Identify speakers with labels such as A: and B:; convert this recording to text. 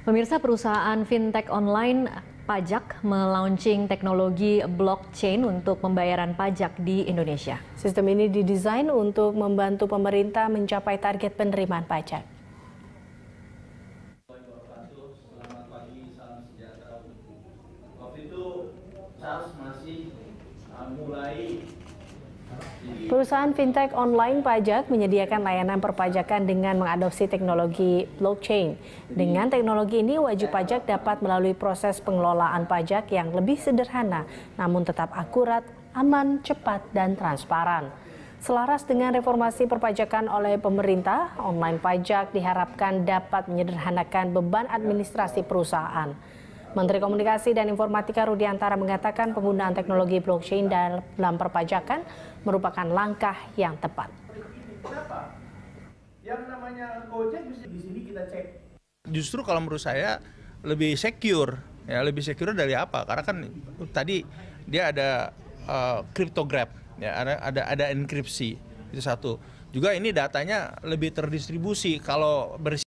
A: Pemirsa perusahaan fintech online pajak melaunching teknologi blockchain untuk pembayaran pajak di Indonesia. Sistem ini didesain untuk membantu pemerintah mencapai target penerimaan pajak.
B: Waktu itu, Charles masih uh, mulai
C: Perusahaan fintech online pajak menyediakan layanan perpajakan dengan mengadopsi teknologi blockchain. Dengan teknologi ini, wajib pajak dapat melalui proses pengelolaan pajak yang lebih sederhana, namun tetap akurat, aman, cepat, dan transparan. Selaras dengan reformasi perpajakan oleh pemerintah, online pajak diharapkan dapat menyederhanakan beban administrasi perusahaan. Menteri Komunikasi dan Informatika Rudiantara mengatakan penggunaan teknologi blockchain dalam perpajakan merupakan langkah yang tepat.
D: Justru kalau menurut saya lebih secure, ya lebih secure dari apa? Karena kan tadi dia ada uh, ya ada ada ada enkripsi itu satu. Juga ini datanya lebih terdistribusi kalau bersih